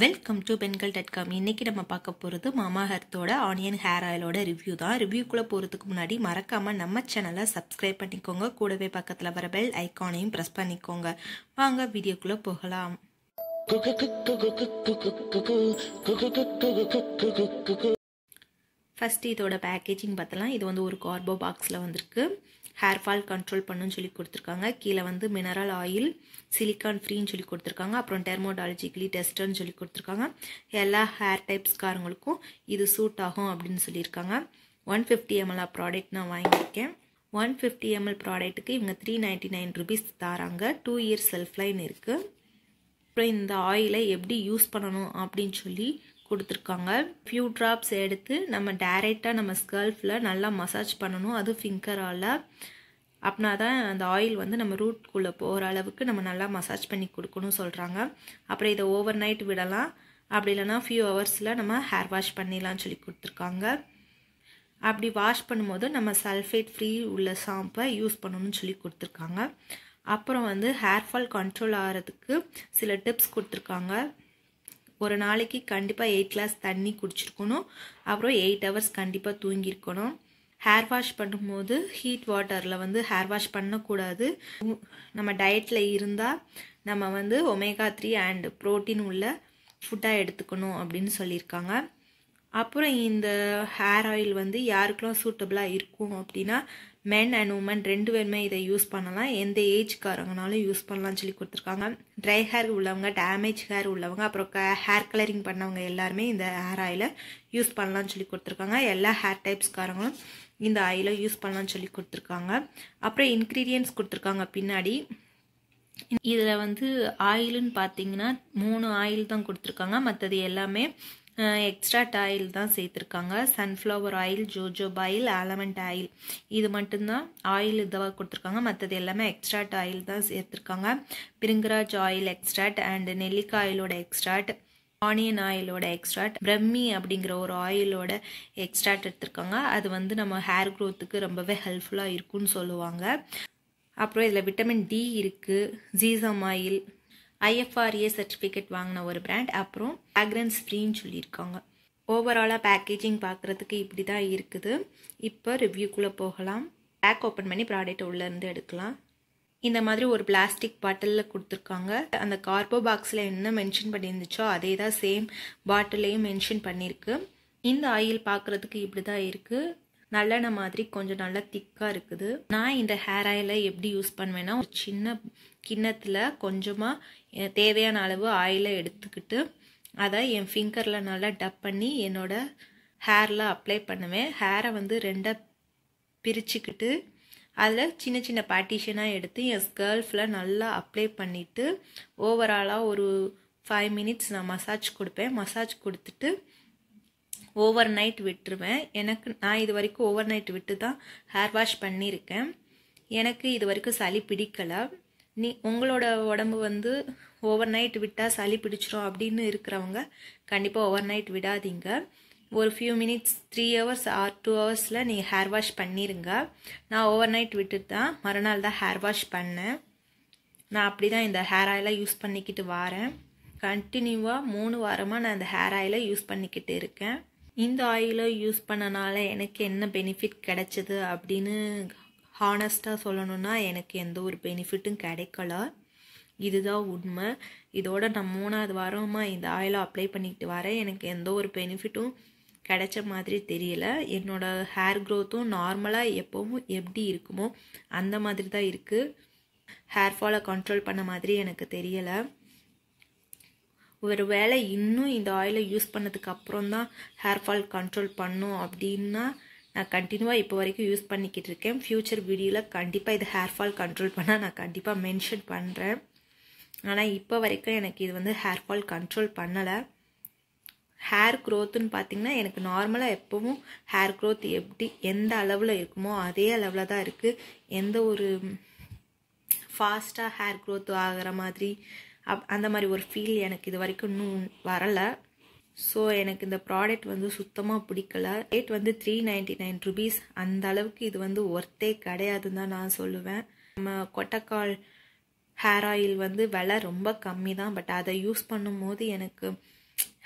welcome to பெண்கள் dot com இன்றைக்கி நம்ம பார்க்க போகிறது மாமா ஹெர்த்தோட ஆனியன் ஹேர் ஆயிலோட ரிவ்யூ தான் ரிவ்யூக்குள்ளே போகிறதுக்கு முன்னாடி மறக்காமல் நம்ம சேனலை சப்ஸ்கிரைப் பண்ணிக்கோங்க கூடவே பக்கத்தில் வர பெல் ஐக்கானையும் ப்ரெஸ் பண்ணிக்கோங்க வாங்க வீடியோக்குள்ளே போகலாம் ஃபஸ்ட்டு இதோட பேக்கேஜிங் பார்த்தலாம் இது வந்து ஒரு கார்போ பாக்ஸில் வந்திருக்கு ஹேர் ஃபால் கண்ட்ரோல் பண்ணுன்னு சொல்லி கொடுத்துருக்காங்க கீழே வந்து மினரல் ஆயில் சிலிக்கான் ஃப்ரீன்னு சொல்லி கொடுத்துருக்காங்க அப்புறம் டெர்மோடாலஜிக்கலி டெஸ்டர்னு சொல்லி கொடுத்துருக்காங்க எல்லா ஹேர் டைப்ஸ்காரங்களுக்கும் இது சூட் ஆகும் அப்படின்னு சொல்லியிருக்காங்க ஒன் ஃபிஃப்டி எம்எல் ப்ராடக்ட் நான் வாங்கியிருக்கேன் ஒன் ஃபிஃப்டி எம்எல் ப்ராடக்ட்டுக்கு இவங்க த்ரீ நைன்ட்டி நைன் ருபீஸ் தராங்க டூ இயர்ஸ் செல்ஃப் லைன் இருக்குது அப்புறம் இந்த ஆயிலை எப்படி யூஸ் பண்ணணும் அப்படின்னு சொல்லி கொடுத்துருக்காங்க ஃபியூ ட்ராப்ஸ் எடுத்து நம்ம டைரெக்டாக நம்ம ஸ்கல்ஃபில் நல்லா மசாஜ் பண்ணணும் அதுவும் ஃபிங்கரால் அப்படின்னா தான் அந்த ஆயில் வந்து நம்ம ரூட்குள்ளே போகிற அளவுக்கு நம்ம நல்லா மசாஜ் பண்ணி கொடுக்கணும்னு சொல்கிறாங்க அப்புறம் இதை ஓவர் நைட் விடலாம் அப்படி இல்லைனா ஃபியூ ஹவர்ஸில் நம்ம ஹேர் வாஷ் பண்ணிடலாம்னு சொல்லி கொடுத்துருக்காங்க அப்படி வாஷ் பண்ணும்போது நம்ம சல்ஃபேட் ஃப்ரீ உள்ள ஷாம்பை யூஸ் பண்ணணும்னு சொல்லி கொடுத்துருக்காங்க அப்புறம் வந்து ஹேர் ஃபால் கண்ட்ரோல் ஆகிறதுக்கு சில டிப்ஸ் கொடுத்துருக்காங்க ஒரு நாளைக்கு கண்டிப்பாக எயிட் கிளாஸ் தண்ணி குடிச்சிருக்கணும் அப்புறம் எயிட் ஹவர்ஸ் கண்டிப்பாக தூங்கியிருக்கணும் ஹேர் வாஷ் பண்ணும்போது ஹீட் வாட்டரில் வந்து ஹேர் வாஷ் பண்ணக்கூடாது நம்ம டயட்டில் இருந்தால் நம்ம வந்து ஒமேகா த்ரீ அண்ட் ப்ரோட்டீன் உள்ள ஃபுட்டாக எடுத்துக்கணும் அப்படின்னு சொல்லியிருக்காங்க அப்புறம் இந்த ஹேர் ஆயில் வந்து யாருக்கெல்லாம் சூட்டபிளாக இருக்கும் அப்படின்னா மென் அண்ட் உமன் ரெண்டு பேருமே இதை யூஸ் பண்ணலாம் எந்த ஏஜ்காரங்கனாலும் யூஸ் பண்ணலாம்னு சொல்லி கொடுத்துருக்காங்க ட்ரை ஹேர் உள்ளவங்க டேமேஜ் ஹேர் உள்ளவங்க அப்புறம் க ஹேர் கலரிங் பண்ணவங்க எல்லாருமே இந்த ஹேர் ஆயிலை யூஸ் பண்ணலாம்னு சொல்லி கொடுத்துருக்காங்க எல்லா ஹேர் டைப்ஸ்காரங்களும் இந்த ஆயிலை யூஸ் பண்ணலாம்னு சொல்லி கொடுத்துருக்காங்க அப்புறம் இன்க்ரீடியன்ஸ் கொடுத்துருக்காங்க பின்னாடி இதில் வந்து ஆயிலுன்னு பார்த்தீங்கன்னா மூணு ஆயில் தான் கொடுத்துருக்காங்க மற்றது எல்லாமே எக்ஸ்ட்ரா டாயில் தான் சேர்த்துருக்காங்க sunflower oil jojoba oil almond oil இது மட்டும்தான் ஆயில் இதுவாக கொடுத்துருக்காங்க மற்றது எல்லாமே எக்ஸ்ட்ரா டாயில் தான் சேர்த்துருக்காங்க பிரிங்கராஜ் ஆயில் எக்ஸ்ட்ராட் அண்ட் நெல்லிக்காய் ஆயிலோட எக்ஸ்ட்ராட் ஆனியன் ஆயிலோட எக்ஸ்ட்ராட் பிரம்மி அப்படிங்கிற ஒரு ஆயிலோட எக்ஸ்ட்ராட் எடுத்திருக்காங்க அது வந்து நம்ம ஹேர் க்ரோத்துக்கு ரொம்பவே ஹெல்ப்ஃபுல்லாக இருக்குன்னு சொல்லுவாங்க அப்புறம் இதில் விட்டமின் டி இருக்குது ஜீசம் ஆயில் ஐஎஃப்ஆர்ஏ சர்டிஃபிகேட் e வாங்கின ஒரு பிராண்ட் அப்புறம் ஃப்ராக்ரன்ஸ் ஃப்ரீன்னு சொல்லியிருக்காங்க ஓவராலாக பேக்கேஜிங் பார்க்குறதுக்கு இப்படி தான் இருக்குது இப்போ ரிவ்யூக்குள்ளே போகலாம் பேக் ஓப்பன் பண்ணி ப்ராடக்ட் உள்ளேருந்து எடுக்கலாம் இந்த மாதிரி ஒரு பிளாஸ்டிக் பாட்டிலில் கொடுத்துருக்காங்க அந்த கார்போ பாக்ஸில் என்ன மென்ஷன் பண்ணியிருந்துச்சோ அதே தான் சேம் பாட்டிலையும் மென்ஷன் பண்ணியிருக்கு இந்த ஆயில் பார்க்குறதுக்கு இப்படி தான் இருக்குது நல்லெண்ணெய் மாதிரி கொஞ்சம் நல்லா திக்காக இருக்குது நான் இந்த ஹேர் ஆயிலை எப்படி யூஸ் பண்ணுவேன்னா ஒரு சின்ன கிண்ணத்தில் கொஞ்சமாக தேவையான அளவு ஆயிலை எடுத்துக்கிட்டு அதை என் ஃபிங்கரில் நல்லா டப் பண்ணி என்னோடய ஹேரில் அப்ளை பண்ணுவேன் ஹேரை வந்து ரெண்டாக பிரிச்சுக்கிட்டு அதில் சின்ன சின்ன பார்ட்டிஷனாக எடுத்து என் ஸ்கேர்ஃபில் நல்லா அப்ளை பண்ணிவிட்டு ஓவராலாக ஒரு ஃபைவ் மினிட்ஸ் நான் மசாஜ் கொடுப்பேன் மசாஜ் கொடுத்துட்டு ஓவர் நைட் விட்டுருவேன் எனக்கு நான் இது வரைக்கும் ஓவர் நைட் விட்டு தான் ஹேர் வாஷ் பண்ணியிருக்கேன் எனக்கு இது வரைக்கும் சளி பிடிக்கலை நீ உங்களோட உடம்பு வந்து ஓவர் நைட் விட்டால் சளி பிடிச்சிரும் அப்படின்னு இருக்கிறவங்க கண்டிப்பாக ஓவர் நைட் விடாதீங்க ஒரு few minutes three hours or two ஹவர்ஸில் நீங்கள் ஹேர் வாஷ் பண்ணிடுங்க நான் ஓவர் நைட் விட்டுட்டு தான் மறுநாள் தான் ஹேர் வாஷ் பண்ணேன் நான் அப்படி தான் இந்த ஹேர் ஆயிலாக யூஸ் பண்ணிக்கிட்டு வரேன் கண்டினியூவாக மூணு வாரமாக நான் இந்த ஹேர் ஆயிலை யூஸ் பண்ணிக்கிட்டு இருக்கேன் இந்த ஆயிலை யூஸ் பண்ணனால எனக்கு என்ன பெனிஃபிட் கிடைச்சிது அப்படின்னு ஹானஸ்ட்டாக சொல்லணும்னா எனக்கு எந்த ஒரு பெனிஃபிட்டும் கிடைக்கல இதுதான் உண்மை இதோட நான் மூணாவது வாரமாக இந்த ஆயிலை அப்ளை பண்ணிக்கிட்டு வரேன் எனக்கு எந்த ஒரு பெனிஃபிட்டும் கிடைச்ச மாதிரி தெரியல என்னோடய ஹேர் க்ரோத்தும் நார்மலாக எப்போவும் எப்படி இருக்குமோ அந்த மாதிரி தான் இருக்குது ஹேர் ஃபாலை கண்ட்ரோல் பண்ண மாதிரி எனக்கு தெரியலை ஒரு வேளை இன்னும் இந்த ஆயிலை யூஸ் பண்ணதுக்கு அப்புறம் தான் ஹேர் ஃபால் கண்ட்ரோல் பண்ணும் அப்படின்னா நான் கண்டினியூவாக இப்போ வரைக்கும் யூஸ் பண்ணிக்கிட்டு இருக்கேன் ஃப்யூச்சர் வீடியோவில் கண்டிப்பாக இது ஹேர் ஃபால் கண்ட்ரோல் பண்ணால் நான் கண்டிப்பாக மென்ஷன் பண்ணுறேன் ஆனால் இப்போ வரைக்கும் எனக்கு இது வந்து ஹேர் ஃபால் கண்ட்ரோல் பண்ணலை ஹேர் க்ரோத்துன்னு பார்த்திங்கன்னா எனக்கு நார்மலாக எப்போவும் ஹேர் க்ரோத் எப்படி எந்த அளவில் இருக்குமோ அதே அளவில் தான் இருக்குது எந்த ஒரு ஃபாஸ்ட்டாக ஹேர் க்ரோத் ஆகிற மாதிரி அப் அந்த மாதிரி ஒரு ஃபீல் எனக்கு இது வரைக்கும் இன்னும் வரலை ஸோ எனக்கு இந்த ப்ராடக்ட் வந்து சுத்தமாக பிடிக்கல ரேட் வந்து த்ரீ நைன்டி நைன் ருபீஸ் அந்த அளவுக்கு இது வந்து ஒர்த்தே கிடையாதுன்னு தான் நான் சொல்லுவேன் நம்ம கொட்டைக்கால் ஹேர் ஆயில் வந்து விலை ரொம்ப கம்மி தான் பட் அதை யூஸ் பண்ணும்போது எனக்கு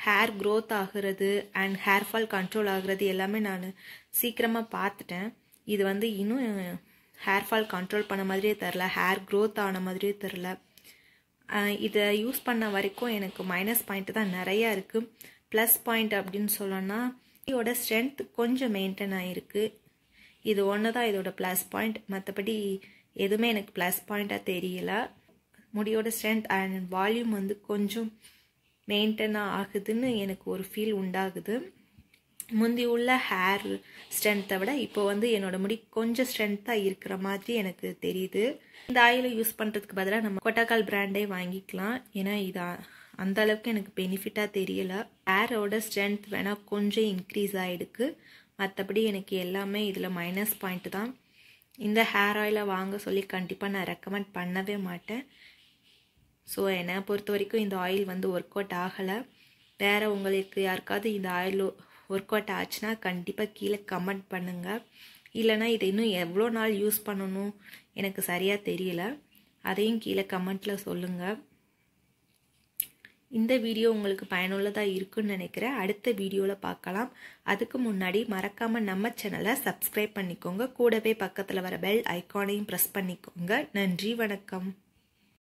ஹேர் க்ரோத் ஆகிறது அண்ட் ஹேர் ஃபால் கண்ட்ரோல் ஆகிறது எல்லாமே நான் சீக்கிரமாக பார்த்துட்டேன் இது வந்து இன்னும் ஹேர் ஃபால் கண்ட்ரோல் பண்ண மாதிரியே தெரில ஹேர் க்ரோத் ஆன மாதிரியே தெரில இதை யூஸ் பண்ண வரைக்கும் எனக்கு மைனஸ் பாயிண்ட் தான் நிறையா இருக்குது ப்ளஸ் பாயிண்ட் அப்படின்னு சொல்லணும்னா இதோட ஸ்ட்ரென்த் கொஞ்சம் மெயின்டைன் ஆகிருக்கு இது ஒன்று தான் இதோட ப்ளஸ் பாயிண்ட் மற்றபடி எதுவுமே எனக்கு ப்ளஸ் பாயிண்ட்டாக தெரியல முடியோட ஸ்ட்ரென்த் அண்ட் வால்யூம் வந்து கொஞ்சம் மெயின்டைனாக ஆகுதுன்னு எனக்கு ஒரு ஃபீல் உண்டாகுது முந்தி உள்ள ஹேர் ஸ்ட்ரென்த்தை விட இப்போ வந்து என்னோட முடி கொஞ்சம் ஸ்ட்ரென்த்தாக இருக்கிற மாதிரி எனக்கு தெரியுது இந்த ஆயிலை யூஸ் பண்ணுறதுக்கு பதிலாக நம்ம கொட்டாக்கால் பிராண்டே வாங்கிக்கலாம் ஏன்னா இது அந்த அளவுக்கு எனக்கு பெனிஃபிட்டாக தெரியலை ஹேரோட ஸ்ட்ரென்த் வேணால் கொஞ்சம் இன்க்ரீஸ் ஆகிடுக்கு மற்றபடி எனக்கு எல்லாமே இதில் மைனஸ் பாயிண்ட் தான் இந்த ஹேர் ஆயிலை வாங்க சொல்லி கண்டிப்பாக நான் ரெக்கமெண்ட் பண்ணவே மாட்டேன் ஸோ என்னை பொறுத்த வரைக்கும் இந்த ஆயில் வந்து ஒர்க் அவுட் ஆகலை வேறு உங்களுக்கு யாருக்காவது இந்த ஆயில் ஒர்க் அவுட் ஆச்சுன்னா கண்டிப்பாக கீழே கமெண்ட் பண்ணுங்கள் இல்லைனா இதை இன்னும் எவ்வளோ நாள் யூஸ் பண்ணணும் எனக்கு சரியாக தெரியல அதையும் கீழே கமெண்ட்டில் சொல்லுங்கள் இந்த வீடியோ உங்களுக்கு பயனுள்ளதாக இருக்குன்னு நினைக்கிறேன் அடுத்த வீடியோவில் பார்க்கலாம் அதுக்கு முன்னாடி மறக்காமல் நம்ம சேனலை சப்ஸ்கிரைப் பண்ணிக்கோங்க கூடவே பக்கத்தில் வர பெல் ஐக்கானையும் ப்ரெஸ் பண்ணிக்கோங்க நன்றி வணக்கம்